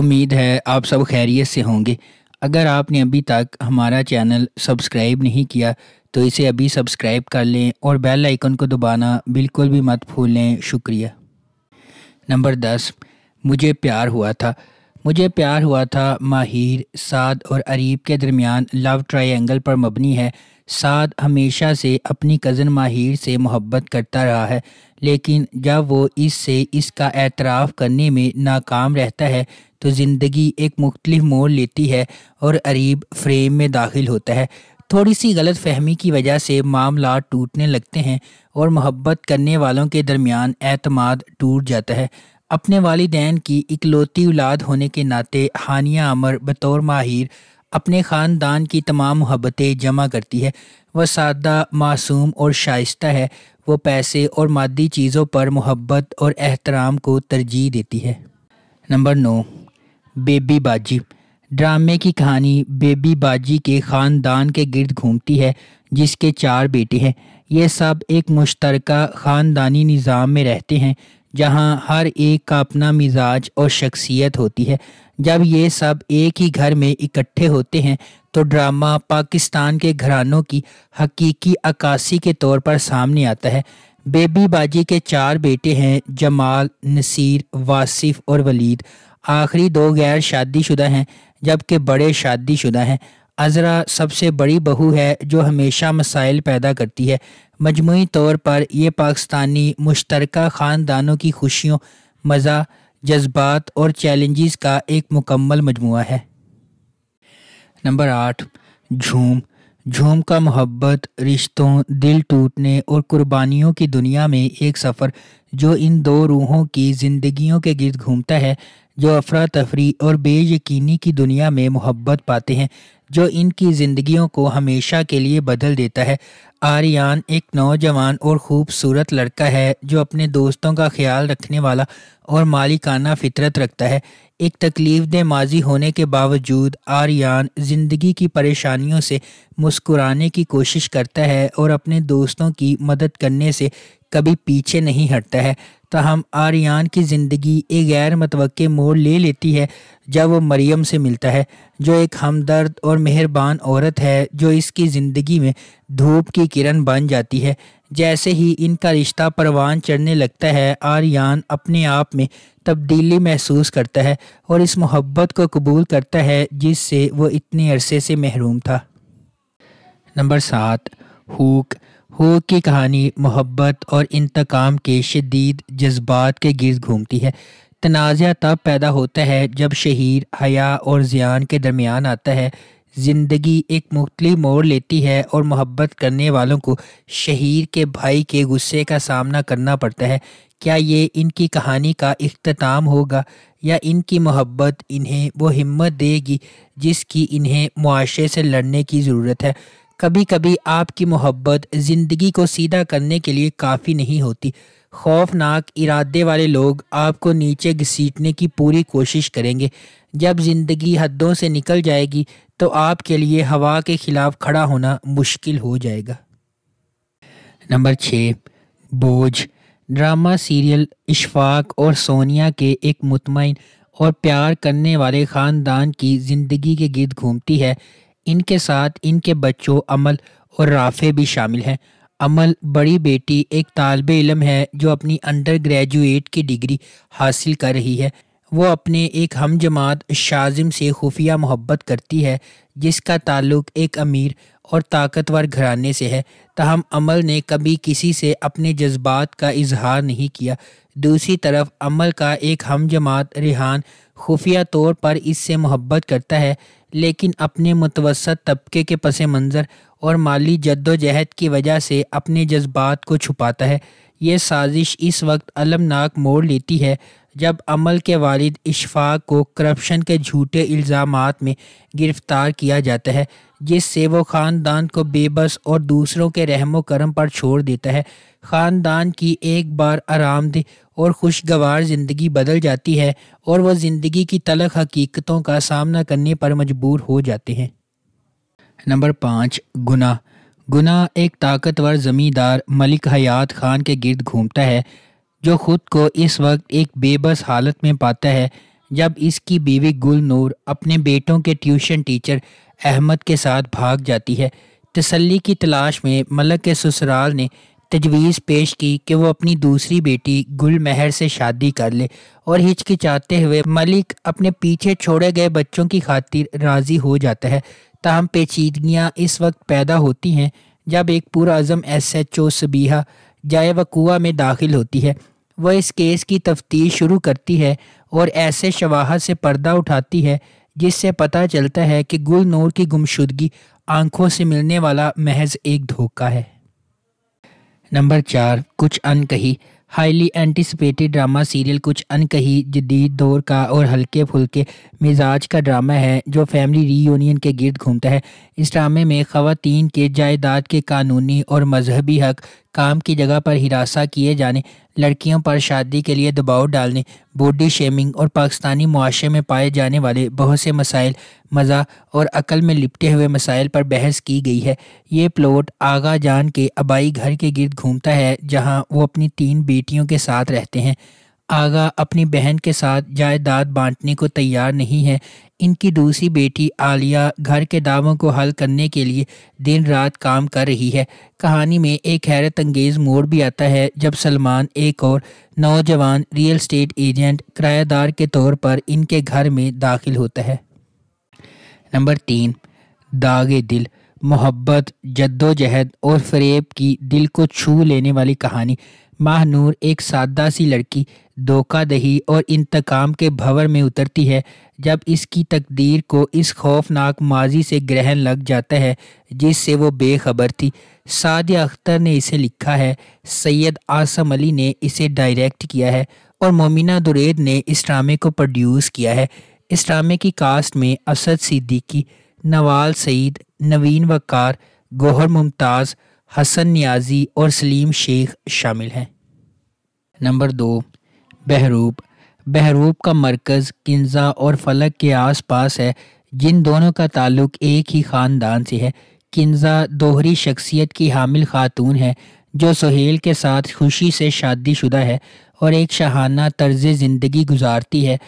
उम्मीद है आप सब खैरियत से होंगे अगर आपने अभी तक हमारा चैनल सब्सक्राइब नहीं किया तो इसे अभी सब्सक्राइब कर लें और बेल आइकन को दबाना बिल्कुल भी मत भूलें शुक्रिया नंबर दस मुझे प्यार हुआ था मुझे प्यार हुआ था माहिर साद और अरीब के दरमियान लव ट्रायंगल पर मबनी है साद हमेशा से अपनी कज़न माहिर से मोहब्बत करता रहा है लेकिन जब वो इससे इसका एतराफ़ करने में नाकाम रहता है तो ज़िंदगी एक मुख्तलिफ मोड़ लेती है और अरीब फ्रेम में दाखिल होता है थोड़ी सी गलत फहमी की वजह से मामला टूटने लगते हैं और मोहब्बत करने वालों के दरमियान अतमाद टूट जाता है अपने वालदान की इकलौती औलाद होने के नाते हानिया अमर बतौर माहिर अपने ख़ानदान की तमाम मोहब्बतें जमा करती है वह सादा मासूम और शाइस्ता है वो पैसे और मादी चीज़ों पर मोहब्बत और एहतराम को तरजीह देती है नंबर नौ बेबी बाजी ड्रामे की कहानी बेबी बाजी के ख़ानदान के गिरद घूमती है जिसके चार बेटे हैं ये सब एक मुश्तर ख़ानदानी निज़ाम में रहते हैं जहाँ हर एक का अपना मिजाज और शख्सियत होती है जब ये सब एक ही घर में इकट्ठे होते हैं तो ड्रामा पाकिस्तान के घरानों की हकीकी अक्सी के तौर पर सामने आता है बेबी बाजी के चार बेटे हैं जमाल नसीर वासिफ और वलीद आखिरी दो गैर शादीशुदा हैं जबकि बड़े शादीशुदा हैं अजरा सबसे बड़ी बहू है जो हमेशा मसाइल पैदा करती है मजमू तौर पर यह पाकिस्तानी मुश्तरक ख़ानदानों की खुशियों मज़ा जज्बात और चैलेंजेस का एक मुकम्मल मजमू है नंबर आठ झूम झूम का मोहब्बत रिश्तों दिल टूटने और कुर्बानियों की दुनिया में एक सफ़र जो इन दो रूहों की ज़िंदगियों के गिर्द घूमता है जो अफरा तफरी और बेयकीनी की दुनिया में मोहब्बत पाते हैं जो इनकी ज़िंदगियों को हमेशा के लिए बदल देता है आर्यन एक नौजवान और ख़ूबसूरत लड़का है जो अपने दोस्तों का ख्याल रखने वाला और मालिकाना फितरत रखता है एक तकलीफ दे माजी होने के बावजूद आर्यन ज़िंदगी की परेशानियों से मुस्कुराने की कोशिश करता है और अपने दोस्तों की मदद करने से कभी पीछे नहीं हटता है तहम आर्यन की ज़िंदगी एक गैर मतव मोड़ ले लेती है जब वह मरियम से मिलता है जो एक हमदर्द और मेहरबान औरत है जो इसकी ज़िंदगी में धूप की किरण बन जाती है जैसे ही इनका रिश्ता परवान चढ़ने लगता है आर्यन अपने आप में तब्दीली महसूस करता है और इस मोहब्बत को कबूल करता है जिससे वह इतने अरसे से महरूम था नंबर सात हुक हो की कहानी मोहब्बत और इंतकाम के शदीद जज्बात के गिर्द घूमती है तनाज़ तब पैदा होता है जब शहीर हया और ज़ियान के दरमियान आता है ज़िंदगी एक मुख्तली मोड़ लेती है और मोहब्बत करने वालों को शहीर के भाई के गुस्से का सामना करना पड़ता है क्या ये इनकी कहानी का अख्ताम होगा या इनकी मोहब्बत इन्हें वो हिम्मत देगी जिसकी इन्हें मुआशरे से लड़ने की ज़रूरत है कभी कभी आपकी मोहब्बत ज़िंदगी को सीधा करने के लिए काफ़ी नहीं होती खौफनाक इरादे वाले लोग आपको नीचे घसीटने की पूरी कोशिश करेंगे जब ज़िंदगी हदों से निकल जाएगी तो आपके लिए हवा के ख़िलाफ़ खड़ा होना मुश्किल हो जाएगा नंबर छः बोझ ड्रामा सीरियल इशफाक और सोनिया के एक मुतमिन और प्यार करने वाले ख़ानदान की ज़िंदगी के गिरद घूमती है इनके साथ इनके बच्चों अमल और राफ़े भी शामिल हैं अमल बड़ी बेटी एक तालब इलम है जो अपनी अंडर ग्रेजुएट की डिग्री हासिल कर रही है वो अपने एक हम जमात शाजिम से खुफिया मोहब्बत करती है जिसका ताल्लुक एक अमीर और ताकतवर घराने से है तहम अमल ने कभी किसी से अपने जज्बात का इजहार नहीं किया दूसरी तरफ अमल का एक हम जमात रिहान खुफिया तौर पर इससे मोहब्बत करता है लेकिन अपने मुतवसत तबके के पस मंज़र और माली जद्दोजहद की वजह से अपने जज्बात को छुपाता है ये साजिश इस वक्त अलमनाक मोड़ लेती है जब अमल के वालिद इशफाक को करप्शन के झूठे इल्ज़ाम में गिरफ़्तार किया जाता है जिससे वो ख़ानदान को बेबस और दूसरों के रहमो करम पर छोड़ देता है ख़ानदान की एक बार आरामदेह और खुशगवार ज़िंदगी बदल जाती है और वह ज़िंदगी की तलख हकीकतों का सामना करने पर मजबूर हो जाते हैं नंबर पाँच गुना गुना एक ताकतवर ज़मींदार मलिक हयात खान के गिरद घूमता है जो खुद को इस वक्त एक बेबस हालत में पाता है जब इसकी बीवी गुल नूर अपने बेटों के ट्यूशन टीचर अहमद के साथ भाग जाती है तसल्ली की तलाश में मलक के ससुराल ने तजवीज़ पेश की कि वो अपनी दूसरी बेटी गुल महर से शादी कर ले और हिचकिचाते हुए मलिक अपने पीछे छोड़े गए बच्चों की खातिर राज़ी हो जाता है ताहम पेचीदगियाँ इस वक्त पैदा होती हैं जब एक पूरा अज़म एस एच ओ सबीहा जाए वकूआ में दाखिल होती है वह इस केस की तफ्तीश शुरू करती है और ऐसे शवाह से पर्दा उठाती है जिससे पता चलता है कि गुल नूर की गुमशुदगी आंखों से मिलने वाला महज एक धोखा है नंबर चार कुछ अनकही हाईली एंटिसपेटेड ड्रामा सीरियल कुछ अनकही जदीद दौर का और हल्के फुल्के मिजाज का ड्रामा है जो फैमिली रीयूनियन के गिरद घूमता है इस ड्रामे में ख़वातीन के जायदाद के कानूनी और मजहबी हक काम की जगह पर हिरासा किए जाने लड़कियों पर शादी के लिए दबाव डालने बॉडी शेमिंग और पाकिस्तानी मुआशे में पाए जाने वाले बहुत से मसाइल मज़ा और अकल में लिपटे हुए मसाइल पर बहस की गई है ये प्लॉट आगा जान के आबाई घर के गिरद घूमता है जहाँ वो अपनी तीन बेटियों के साथ रहते हैं आगा अपनी बहन के साथ जायदाद बांटने को तैयार नहीं है इनकी दूसरी बेटी आलिया घर के दावों को हल करने के लिए दिन रात काम कर रही है कहानी में एक हैरत अंगेज मोड़ भी आता है जब सलमान एक और नौजवान रियल स्टेट एजेंट किरायादार के तौर पर इनके घर में दाखिल होता है नंबर तीन दागे दिल मोहब्बत जद्दोजहद और फरेब की दिल को छू लेने वाली कहानी माहनूर एक सादा सी लड़की धोखादही और इंतकाम के भंवर में उतरती है जब इसकी तकदीर को इस खौफनाक माजी से ग्रहण लग जाता है जिससे वो बेखबर थी सादिया अख्तर ने इसे लिखा है सैयद आसम अली ने इसे डायरेक्ट किया है और मोमिना दुरेद ने इस ड्रामे को प्रोड्यूस किया है इस ड्रामे की कास्ट में असद सिद्दीकी नवाल सईद नवीन वकार गौहर मुमताज़ हसन न्याजी और सलीम शेख शामिल हैं नंबर दो बहरूप बहरूप का मरकज़ किन्ज़ा और फलक के आस पास है जिन दोनों का ताल्लुक एक ही ख़ानदान से है किन्ज़ा दोहरी शख्सियत की हामिल खातून है जो सहेल के साथ खुशी से शादीशुदा है और एक शहाना तर्ज ज़िंदगी गुजारती है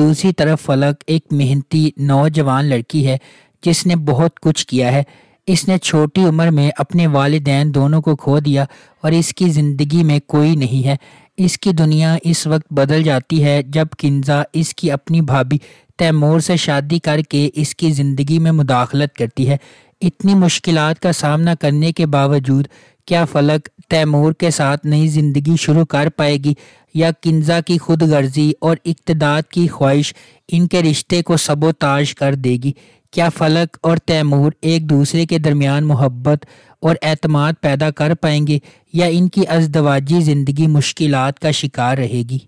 दूसरी तरफ फलक एक मेहनती नौजवान लड़की है जिसने बहुत कुछ किया है इसने छोटी उम्र में अपने वालदेन दोनों को खो दिया और इसकी ज़िंदगी में कोई नहीं है इसकी दुनिया इस वक्त बदल जाती है जब किन्जा इसकी अपनी भाभी तैमूर से शादी करके इसकी ज़िंदगी में मुदाखलत करती है इतनी मुश्किल का सामना करने के बावजूद क्या फलक तैमूर के साथ नई ज़िंदगी शुरू कर पाएगी या किन्जा की खुद गर्जी और इकतदाद की ख्वाहिश इनके रिश्ते को सबोताज कर देगी क्या फलक और तैमूर एक दूसरे के दरमियान मोहब्बत और अतमाद पैदा कर पाएंगे या इनकी अजदवाजी ज़िंदगी मुश्किल का शिकार रहेगी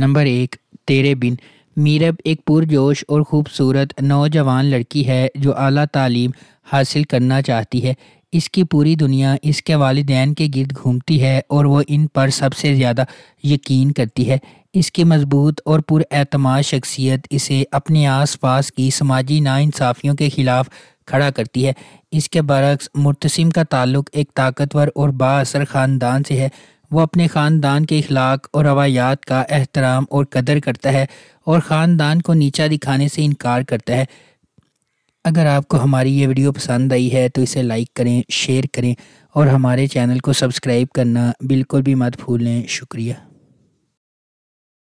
नंबर एक तेरे बिन मीरब एक पुरजोश और ख़ूबसूरत नौजवान लड़की है जो अली तालीम हासिल करना चाहती है इसकी पूरी दुनिया इसके वालदान के गिरद घूमती है और वह इन पर सबसे ज़्यादा यकीन करती है इसकी मजबूत और पुरमाद शख्सियत इसे अपने आस पास की समाजी नाानसाफ़ियों के ख़िलाफ़ खड़ा करती है इसके बरक्स मुतसम का ताल्लुक एक ताकतवर और बासर ख़ानदान से है वह अपने ख़ानदान के अखलाक और रवायात का एहतराम और कदर करता है और ख़ानदान को नीचा दिखाने से इनकार करता है अगर आपको हमारी ये वीडियो पसंद आई है तो इसे लाइक करें शेयर करें और हमारे चैनल को सब्सक्राइब करना बिल्कुल भी मत भूलें शुक्रिया